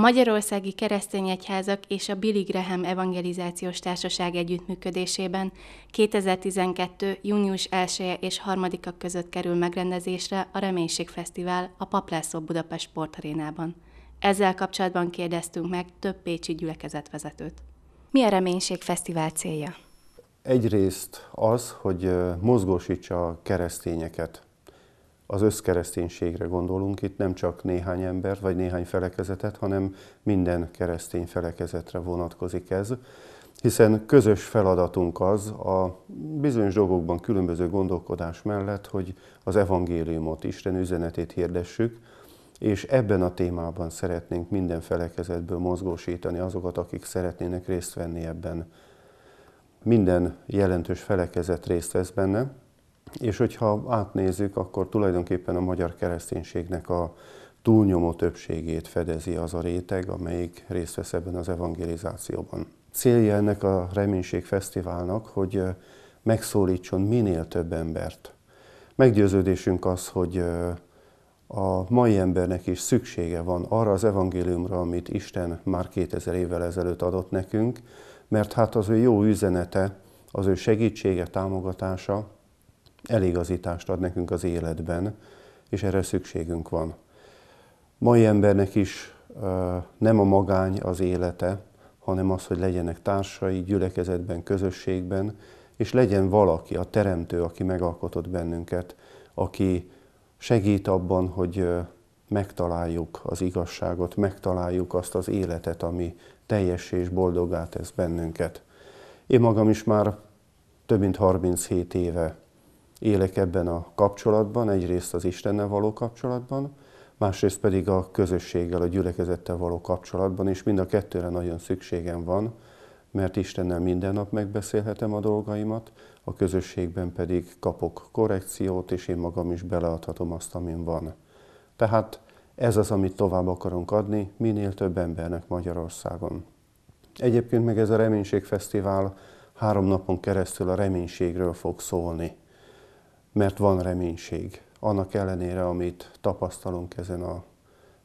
Magyarországi Keresztény Egyházak és a Billy Graham Evangelizációs Társaság együttműködésében 2012. június 1 és 3 -a között kerül megrendezésre a Reménység Fesztivál a Paplászó Budapest sportarénában. Ezzel kapcsolatban kérdeztünk meg több pécsi gyülekezetvezetőt. Mi a Reménység Fesztivál célja? Egyrészt az, hogy mozgósítsa a keresztényeket az összkereszténységre gondolunk, itt nem csak néhány ember vagy néhány felekezetet, hanem minden keresztény felekezetre vonatkozik ez, hiszen közös feladatunk az a bizonyos dolgokban különböző gondolkodás mellett, hogy az evangéliumot, Isten üzenetét hirdessük, és ebben a témában szeretnénk minden felekezetből mozgósítani azokat, akik szeretnének részt venni ebben. Minden jelentős felekezet részt vesz benne, és hogyha átnézzük, akkor tulajdonképpen a magyar kereszténységnek a túlnyomó többségét fedezi az a réteg, amelyik részt vesz ebben az evangelizációban. Célja ennek a Reménység Fesztiválnak, hogy megszólítson minél több embert. Meggyőződésünk az, hogy a mai embernek is szüksége van arra az evangéliumra, amit Isten már 2000 évvel ezelőtt adott nekünk, mert hát az ő jó üzenete, az ő segítsége, támogatása, eligazítást ad nekünk az életben, és erre szükségünk van. Mai embernek is nem a magány az élete, hanem az, hogy legyenek társai, gyülekezetben, közösségben, és legyen valaki, a teremtő, aki megalkotott bennünket, aki segít abban, hogy megtaláljuk az igazságot, megtaláljuk azt az életet, ami teljes és boldogá tesz bennünket. Én magam is már több mint 37 éve élek ebben a kapcsolatban, egyrészt az Istennel való kapcsolatban, másrészt pedig a közösséggel, a gyülekezettel való kapcsolatban, és mind a kettőre nagyon szükségem van, mert Istennel minden nap megbeszélhetem a dolgaimat, a közösségben pedig kapok korrekciót, és én magam is beleadhatom azt, amin van. Tehát ez az, amit tovább akarunk adni minél több embernek Magyarországon. Egyébként meg ez a Reménységfesztivál három napon keresztül a reménységről fog szólni mert van reménység. Annak ellenére, amit tapasztalunk ezen a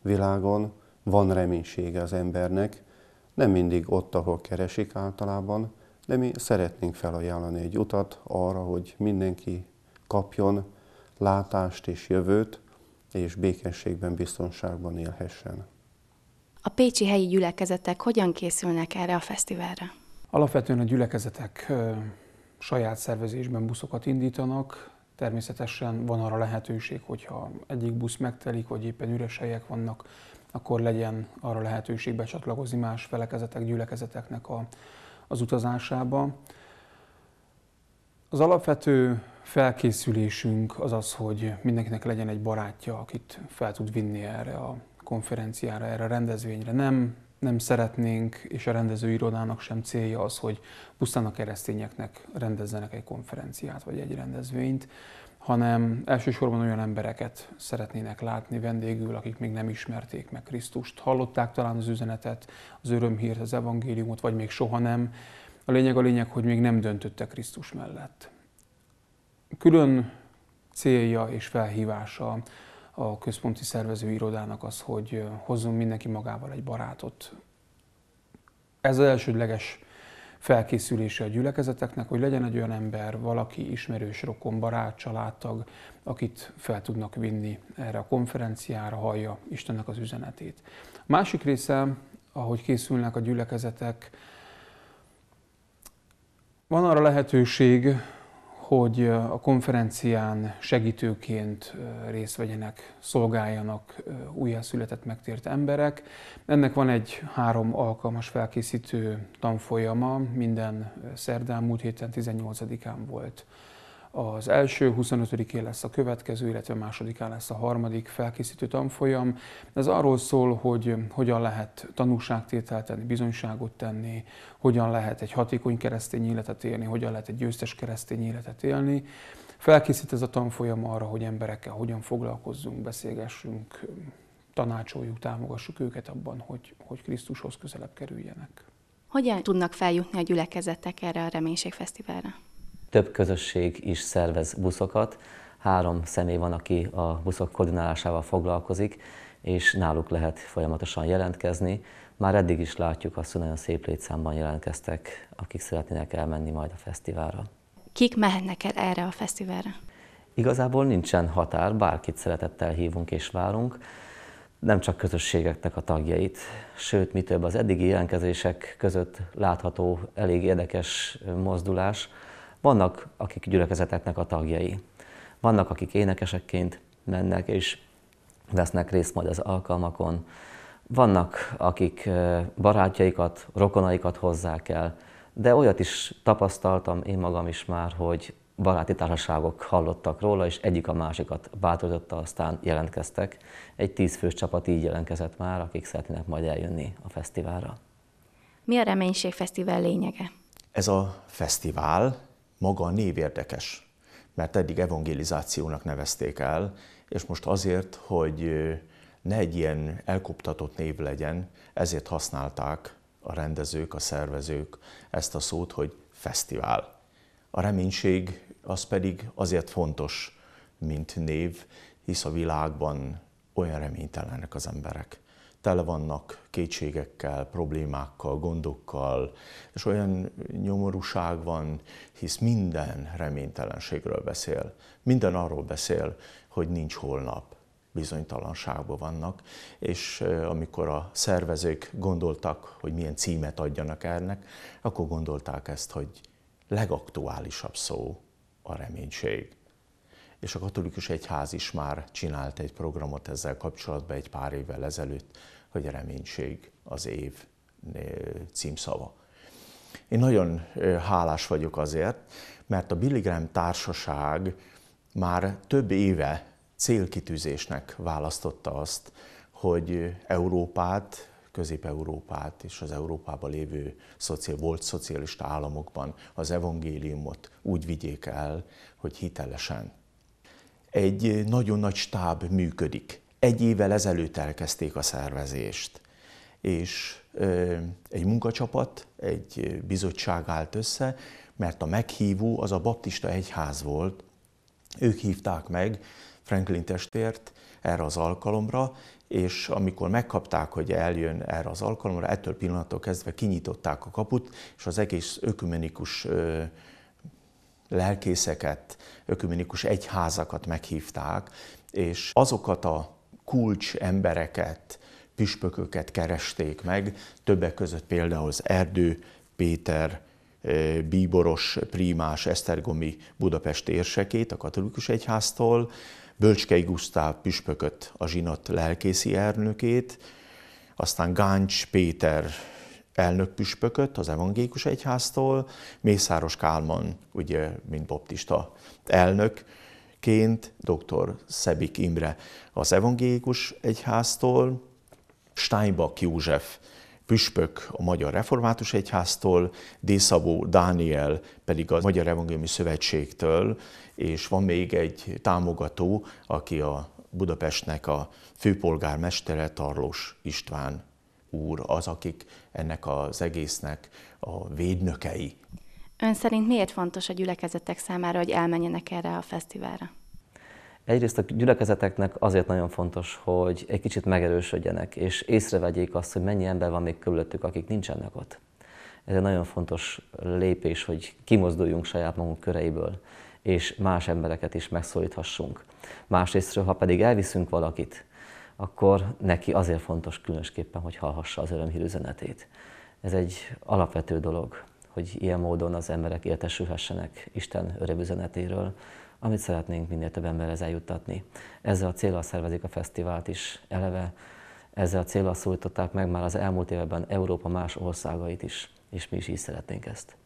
világon, van reménysége az embernek, nem mindig ott, ahol keresik általában, de mi szeretnénk felajánlani egy utat arra, hogy mindenki kapjon látást és jövőt, és békességben, biztonságban élhessen. A pécsi helyi gyülekezetek hogyan készülnek erre a fesztiválra? Alapvetően a gyülekezetek saját szervezésben buszokat indítanak, Természetesen van arra lehetőség, hogyha egyik busz megtelik, vagy éppen üres helyek vannak, akkor legyen arra lehetőség becsatlakozni más felekezetek, gyülekezeteknek a, az utazásába. Az alapvető felkészülésünk az az, hogy mindenkinek legyen egy barátja, akit fel tud vinni erre a konferenciára, erre a rendezvényre. Nem nem szeretnénk, és a rendezőirodának sem célja az, hogy pusztán a keresztényeknek rendezzenek egy konferenciát vagy egy rendezvényt, hanem elsősorban olyan embereket szeretnének látni vendégül, akik még nem ismerték meg Krisztust. Hallották talán az üzenetet, az örömhírt, az evangéliumot, vagy még soha nem. A lényeg a lényeg, hogy még nem döntöttek Krisztus mellett. Külön célja és felhívása a központi szervező irodának az, hogy hozzon mindenki magával egy barátot. Ez az elsődleges felkészülése a gyülekezeteknek, hogy legyen egy olyan ember, valaki ismerős, rokon, barát, családtag, akit fel tudnak vinni erre a konferenciára, hallja Istennek az üzenetét. A másik része, ahogy készülnek a gyülekezetek, van arra lehetőség, hogy a konferencián segítőként részt vegyenek, szolgáljanak újjászületett megtért emberek. Ennek van egy három alkalmas felkészítő tanfolyama, minden szerdán, múlt héten 18-án volt az első, 25-én lesz a következő, illetve másodikán lesz a harmadik felkészítő tanfolyam. Ez arról szól, hogy hogyan lehet tanúságtételt tenni, bizonyságot tenni, hogyan lehet egy hatékony keresztény életet élni, hogyan lehet egy győztes keresztény életet élni. Felkészít ez a tanfolyam arra, hogy emberekkel hogyan foglalkozzunk, beszélgessünk, tanácsoljuk, támogassuk őket abban, hogy, hogy Krisztushoz közelebb kerüljenek. Hogyan tudnak feljutni a gyülekezetek erre a Reménységfesztiválra? több közösség is szervez buszokat. Három személy van, aki a buszok koordinálásával foglalkozik, és náluk lehet folyamatosan jelentkezni. Már eddig is látjuk azt, hogy nagyon szép létszámban jelentkeztek, akik szeretnének elmenni majd a fesztiválra. Kik mehetnek el erre a fesztiválra? Igazából nincsen határ, bárkit szeretettel hívunk és várunk, nem csak közösségeknek a tagjait. Sőt, mi több, az eddigi jelentkezések között látható elég érdekes mozdulás, vannak, akik gyülekezeteknek a tagjai, vannak, akik énekesekként mennek és vesznek részt majd az alkalmakon, vannak, akik barátjaikat, rokonaikat hozzák el, de olyat is tapasztaltam én magam is már, hogy baráti társaságok hallottak róla, és egyik a másikat bátorította, aztán jelentkeztek. Egy tízfős csapat így jelentkezett már, akik szeretnének majd eljönni a fesztiválra. Mi a Reménység Fesztivál lényege? Ez a fesztivál maga a név érdekes, mert eddig evangelizációnak nevezték el, és most azért, hogy ne egy ilyen elkoptatott név legyen, ezért használták a rendezők, a szervezők ezt a szót, hogy fesztivál. A reménység az pedig azért fontos, mint név, hisz a világban olyan reménytelenek az emberek tele vannak kétségekkel, problémákkal, gondokkal, és olyan nyomorúság van, hisz minden reménytelenségről beszél. Minden arról beszél, hogy nincs holnap, bizonytalanságban vannak, és amikor a szervezők gondoltak, hogy milyen címet adjanak ennek, akkor gondolták ezt, hogy legaktuálisabb szó a reménység és a katolikus egyház is már csinált egy programot ezzel kapcsolatban egy pár évvel ezelőtt, hogy a reménység az év címszava. Én nagyon hálás vagyok azért, mert a Billy Graham Társaság már több éve célkitűzésnek választotta azt, hogy Európát, Közép-Európát és az Európában lévő szociál, volt szocialista államokban az evangéliumot úgy vigyék el, hogy hitelesen egy nagyon nagy stáb működik. Egy évvel ezelőtt elkezdték a szervezést, és egy munkacsapat, egy bizottság állt össze, mert a meghívó az a baptista egyház volt. Ők hívták meg Franklin testvért erre az alkalomra, és amikor megkapták, hogy eljön erre az alkalomra, ettől pillanattól kezdve kinyitották a kaput, és az egész ökumenikus lelkészeket, ökumenikus egyházakat meghívták, és azokat a kulcs embereket, püspököket keresték meg, többek között például az Erdő Péter eh, bíboros, prímás, esztergomi Budapest érsekét a katolikus egyháztól, Bölcskei Gusztáv püspököt, a zsinat lelkészi elnökét, aztán Gáncs Péter elnök püspököt az evangélikus egyháztól, Mészáros Kálman, ugye, mint baptista elnökként, dr. Szebik Imre az evangélikus egyháztól, Steinbach József püspök a Magyar Református Egyháztól, Dészabó Dániel pedig a Magyar Evangéliumi Szövetségtől, és van még egy támogató, aki a Budapestnek a főpolgármestere Tarlós István úr az, akik ennek az egésznek a védnökei. Ön szerint miért fontos a gyülekezetek számára, hogy elmenjenek erre a fesztiválra? Egyrészt a gyülekezeteknek azért nagyon fontos, hogy egy kicsit megerősödjenek, és észrevegyék azt, hogy mennyi ember van még körülöttük, akik nincsenek ott. Ez egy nagyon fontos lépés, hogy kimozduljunk saját magunk köreiből, és más embereket is megszólíthassunk. Másrésztről, ha pedig elviszünk valakit, akkor neki azért fontos különösképpen, hogy hallhassa az örömhír üzenetét. Ez egy alapvető dolog, hogy ilyen módon az emberek értesülhessenek Isten üzenetéről, amit szeretnénk minél több emberhez eljuttatni. Ezzel a célral szervezik a fesztivált is eleve, ezzel a célral szólították meg már az elmúlt években Európa más országait is, és mi is így szeretnénk ezt.